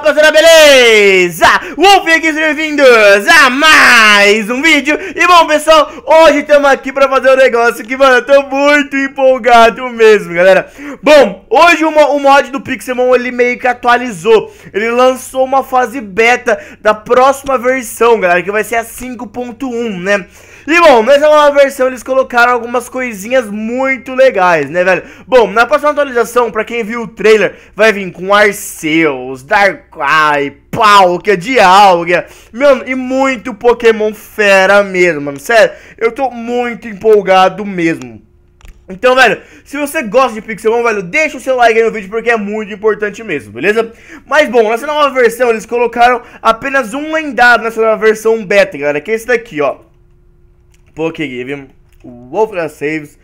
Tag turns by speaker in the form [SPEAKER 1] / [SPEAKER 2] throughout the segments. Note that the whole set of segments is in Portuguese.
[SPEAKER 1] Fala rapaziada, beleza? aqui bem-vindos a mais um vídeo E bom pessoal, hoje estamos aqui pra fazer um negócio que, mano, eu tô muito empolgado mesmo, galera Bom, hoje uma, o mod do Pixelmon, ele meio que atualizou Ele lançou uma fase beta da próxima versão, galera, que vai ser a 5.1, né? E bom, nessa nova versão eles colocaram algumas coisinhas muito legais, né, velho? Bom, na próxima atualização, pra quem viu o trailer, vai vir com Arceus, Dark Quai, Palkia, Dialga, mano, e muito Pokémon fera mesmo, mano, sério, eu tô muito empolgado mesmo. Então, velho, se você gosta de Pixelmon, velho, deixa o seu like aí no vídeo porque é muito importante mesmo, beleza? Mas, bom, nessa nova versão eles colocaram apenas um lendário nessa nova versão beta, galera, que é esse daqui, ó. Pokégame, Wolfram Saves,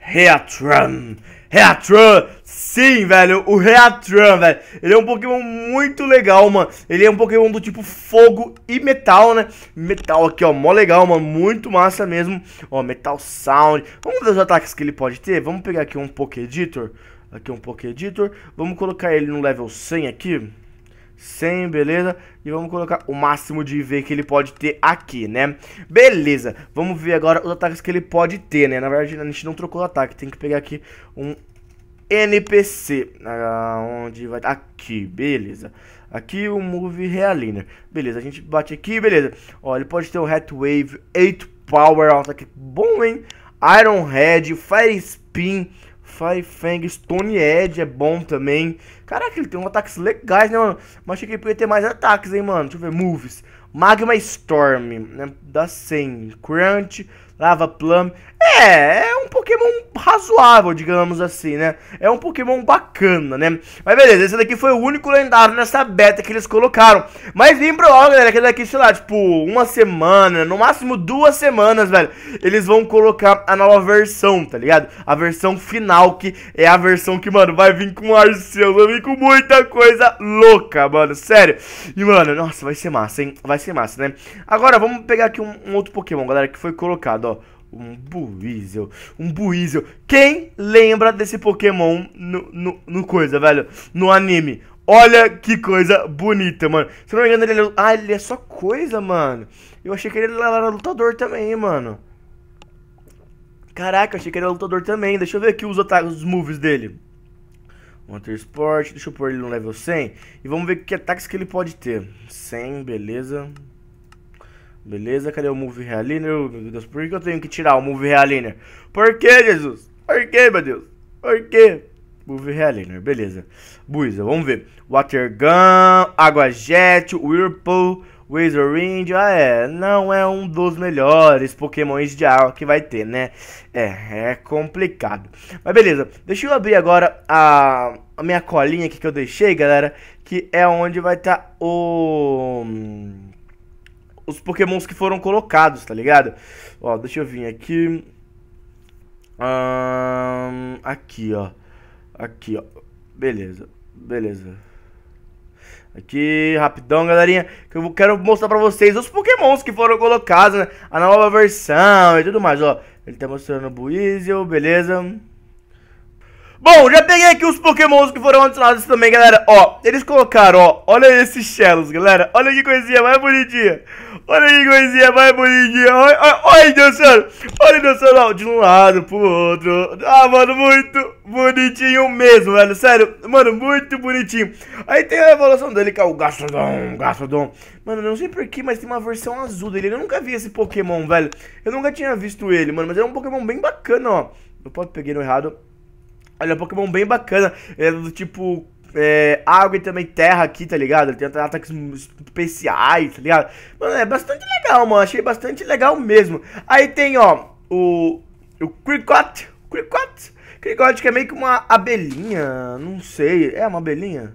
[SPEAKER 1] Reatran. Reatran Sim, velho, o Reatran, velho. Ele é um Pokémon muito legal, mano. Ele é um Pokémon do tipo fogo e metal, né? Metal aqui, ó, mó legal, mano. Muito massa mesmo. Ó, Metal Sound. Vamos ver os ataques que ele pode ter? Vamos pegar aqui um Pokéditor. Aqui um Pokéditor. Vamos colocar ele no level 100 aqui. 100, beleza? E vamos colocar o máximo de IV que ele pode ter aqui, né? Beleza, vamos ver agora os ataques que ele pode ter, né? Na verdade, a gente não trocou o ataque, tem que pegar aqui um NPC, onde vai tá? aqui, beleza. Aqui o Move Realiner, beleza. A gente bate aqui, beleza. Ó, ele pode ter o Hat Wave, 8 Power, alta aqui, bom, hein? Iron Head, Fire Spin, Fire Fang, Stone Edge é bom também. Caraca, ele tem um ataques legais, né, mano? Mas achei que ele podia ter mais ataques, hein, mano? Deixa eu ver, moves. Magma Storm, né? Dá 100. Crunch, Lava Plum. É, é um Pokémon razoável, digamos assim, né? É um Pokémon bacana, né? Mas beleza, esse daqui foi o único lendário nessa beta que eles colocaram. Mas lembra pro logo, galera, que daqui, sei lá, tipo, uma semana, no máximo duas semanas, velho. Eles vão colocar a nova versão, tá ligado? A versão final, que é a versão que, mano, vai vir com Arceus, vai vir com muita coisa louca, mano, sério. E, mano, nossa, vai ser massa, hein? Vai ser massa, né? Agora, vamos pegar aqui um, um outro Pokémon, galera, que foi colocado, ó. Um Buizel. Um Buizel. Quem lembra desse Pokémon no, no, no, coisa, velho? No anime. Olha que coisa bonita, mano. Se não me engano, ele é... Ah, ele é só coisa, mano. Eu achei que ele era lutador também, mano. Caraca, achei que ele era lutador também. Deixa eu ver aqui os ataques, os moves dele. Water Sport. Deixa eu pôr ele no level 100. E vamos ver que ataques que ele pode ter. 100, beleza. Beleza, cadê o Move Realiner? meu Deus, por que eu tenho que tirar o Move Realiner? Por que, Jesus? Por que, meu Deus? Por que? Move Realiner, beleza. Buiza, vamos ver. Water Gun, Água Jet, Whirlpool, Razor Wind. Ah, é, não é um dos melhores pokémons de água que vai ter, né? É, é complicado. Mas beleza, deixa eu abrir agora a, a minha colinha aqui que eu deixei, galera. Que é onde vai estar tá o os pokémons que foram colocados, tá ligado? Ó, deixa eu vir aqui. Um, aqui, ó. Aqui, ó. Beleza, beleza. Aqui, rapidão, galerinha, que eu quero mostrar pra vocês os pokémons que foram colocados, né? A nova versão e tudo mais, ó. Ele tá mostrando o Buizel, beleza. Bom, já peguei aqui os pokémons que foram adicionados também, galera. Ó, eles colocaram, ó, olha esses Shellos, galera. Olha que coisinha mais bonitinha. Olha que coisinha mais bonitinha. Olha, olha, olha dinossauro. Olha ó, de um lado pro outro. Ah, mano, muito bonitinho mesmo, velho. Sério, mano, muito bonitinho. Aí tem a evolução dele, que é o Gastrodon, Gastrodon. Mano, não sei porquê, mas tem uma versão azul dele. Eu nunca vi esse pokémon, velho. Eu nunca tinha visto ele, mano, mas é um pokémon bem bacana, ó. Eu posso peguei no errado. Olha, é um Pokémon bem bacana. é do tipo é, água e também terra aqui, tá ligado? Ele tem ataques especiais, tá ligado? Mano, é bastante legal, mano. Achei bastante legal mesmo. Aí tem, ó, o. O Cricot. Cricot? Cricot que é meio que uma abelhinha. Não sei. É uma abelhinha?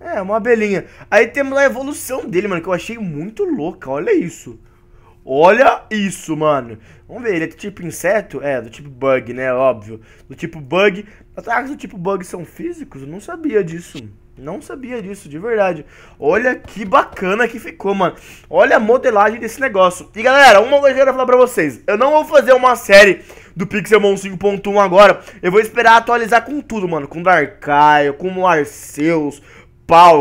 [SPEAKER 1] É, uma abelhinha. Aí temos a evolução dele, mano, que eu achei muito louca. Olha isso. Olha isso, mano. Vamos ver, ele é do tipo inseto? É, do tipo bug, né? Óbvio. Do tipo bug. Ataques do tipo bug são físicos? Eu não sabia disso. Não sabia disso, de verdade. Olha que bacana que ficou, mano. Olha a modelagem desse negócio. E galera, uma coisa que eu quero falar pra vocês. Eu não vou fazer uma série do Pixelmon 5.1 agora. Eu vou esperar atualizar com tudo, mano. Com Darkaio, com Arceus,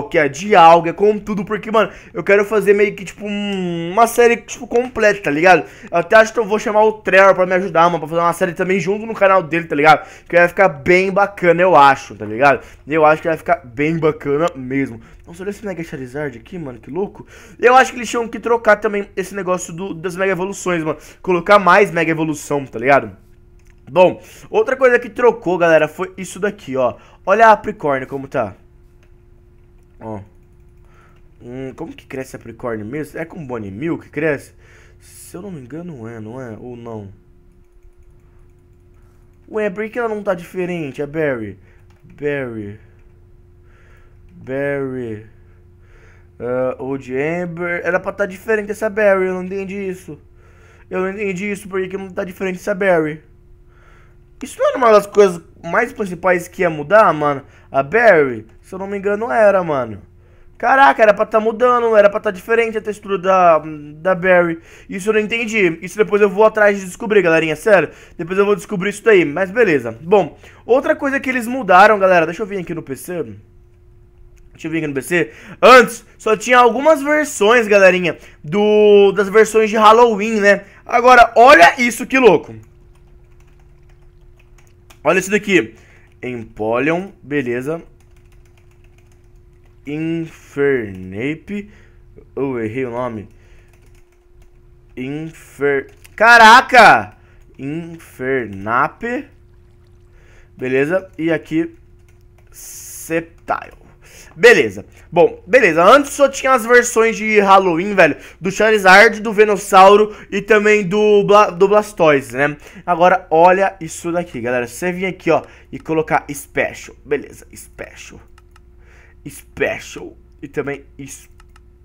[SPEAKER 1] que é de Alga, é com tudo, porque, mano, eu quero fazer meio que, tipo, uma série, tipo, completa, tá ligado? Eu até acho que eu vou chamar o Trevor pra me ajudar, mano, pra fazer uma série também junto no canal dele, tá ligado? Que vai ficar bem bacana, eu acho, tá ligado? Eu acho que vai ficar bem bacana mesmo. Nossa, olha esse Mega Charizard aqui, mano, que louco. Eu acho que eles tinham que trocar também esse negócio do, das Mega Evoluções, mano. Colocar mais Mega Evolução, tá ligado? Bom, outra coisa que trocou, galera, foi isso daqui, ó. Olha a Apricórnio como tá. Ó. Hum, como que cresce Capricórnio mesmo? É com Bonnie milk que cresce? Se eu não me engano, é, não é? Ou não? Ué, por que ela não tá diferente, a é Barry? Barry. Barry. Uh, Old Amber. Era pra estar tá diferente essa Barry, eu não entendi isso. Eu não entendi isso, por que não tá diferente essa Barry? Isso não era é uma das coisas mais principais que ia mudar, mano? A Barry? Se eu não me engano, era, mano. Caraca, era pra tá mudando, era pra tá diferente a textura da, da Barry. Isso eu não entendi. Isso depois eu vou atrás de descobrir, galerinha. Sério, depois eu vou descobrir isso daí. Mas beleza. Bom, outra coisa que eles mudaram, galera. Deixa eu vir aqui no PC. Deixa eu vir aqui no PC. Antes, só tinha algumas versões, galerinha, do das versões de Halloween, né? Agora, olha isso que louco. Olha isso daqui. Empoleon, beleza. Infernape. Eu errei o nome. Infer... Caraca! Infernape. Beleza. E aqui... Septile. Beleza. Bom, beleza. Antes só tinha as versões de Halloween, velho. Do Charizard, do Venossauro e também do, Bla do Blastoise, né? Agora, olha isso daqui, galera. Você vem aqui, ó, e colocar Special. Beleza, Special. Special e também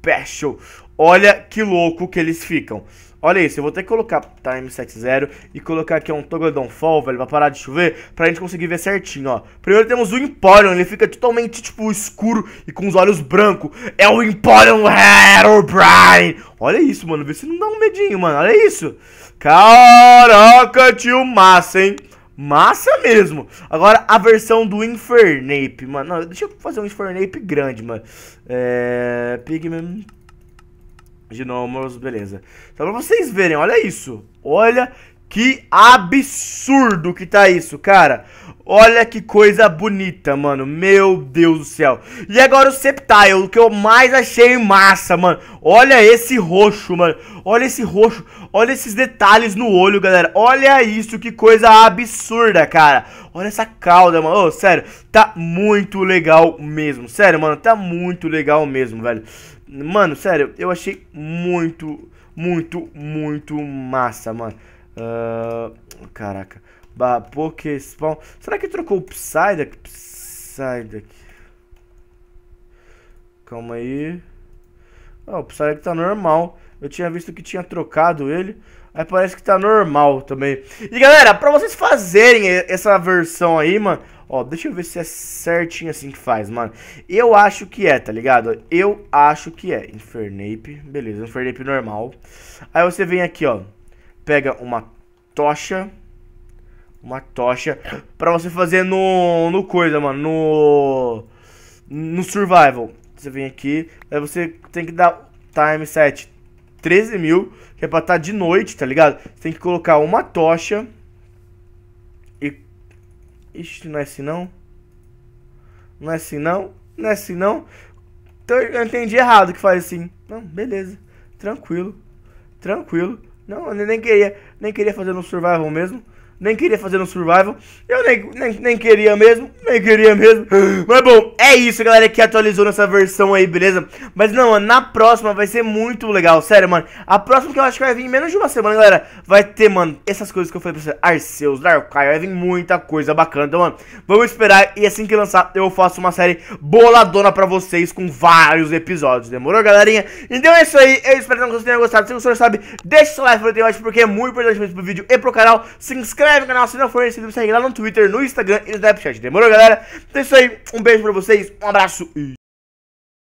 [SPEAKER 1] Special. Olha que louco que eles ficam. Olha isso, eu vou ter que colocar time70 e colocar aqui um Togodon Fall, velho, pra parar de chover, pra gente conseguir ver certinho, ó. Primeiro temos o Emporion, ele fica totalmente, tipo, escuro e com os olhos brancos. É o Emporion Herobrine! Olha isso, mano, vê se não dá um medinho, mano, olha isso. Caraca, tio massa, hein? Massa mesmo. Agora, a versão do Infernape, mano. Não, deixa eu fazer um Infernape grande, mano. É... Pigman... Gnomos, beleza. Só pra vocês verem, olha isso. Olha que absurdo que tá isso, cara. Olha que coisa bonita, mano. Meu Deus do céu. E agora o Sceptile, o que eu mais achei massa, mano. Olha esse roxo, mano. Olha esse roxo. Olha esses detalhes no olho, galera. Olha isso, que coisa absurda, cara. Olha essa cauda, mano. Ô, oh, sério, tá muito legal mesmo. Sério, mano, tá muito legal mesmo, velho. Mano, sério, eu achei muito, muito, muito massa, mano. Uh, caraca. Bah, Spawn. Será que trocou o Psyduck? Psyduck. Calma aí. Ah, o Psyduck tá normal. Eu tinha visto que tinha trocado ele. Aí parece que tá normal também. E galera, pra vocês fazerem essa versão aí, mano. Ó, deixa eu ver se é certinho assim que faz, mano. Eu acho que é, tá ligado? Eu acho que é. Infernape. Beleza, Infernape normal. Aí você vem aqui, ó pega uma tocha. Uma tocha. Pra você fazer no. No coisa, mano. No. No survival. Você vem aqui. Aí você tem que dar time set 13 mil. Que é pra estar tá de noite, tá ligado? Você tem que colocar uma tocha. E. Ixi, não é assim não? Não é assim não? Não é assim não? Então eu entendi errado que faz assim. Não, beleza. Tranquilo. Tranquilo. Não, eu nem queria, nem queria fazer no survival mesmo nem queria fazer um survival. Eu nem, nem, nem, queria mesmo, nem queria mesmo. Mas bom, é isso, galera, que atualizou nessa versão aí, beleza? Mas não, mano, na próxima vai ser muito legal, sério, mano. A próxima que eu acho que vai vir em menos de uma semana, galera, vai ter, mano, essas coisas que eu falei pra você. Arceus, Darkai, vai vir muita coisa bacana. Então, mano, vamos esperar e assim que lançar eu faço uma série boladona pra vocês com vários episódios, demorou, galerinha? Então é isso aí, eu espero que vocês tenham gostado. Se você não sabe, deixa o seu like pra eu ter porque é muito importante pro vídeo e pro canal. Se inscreve inscreve no canal se não for inscrito, me segue lá no Twitter, no Instagram e no Snapchat. Demorou, galera? Então é isso aí, um beijo pra vocês, um abraço e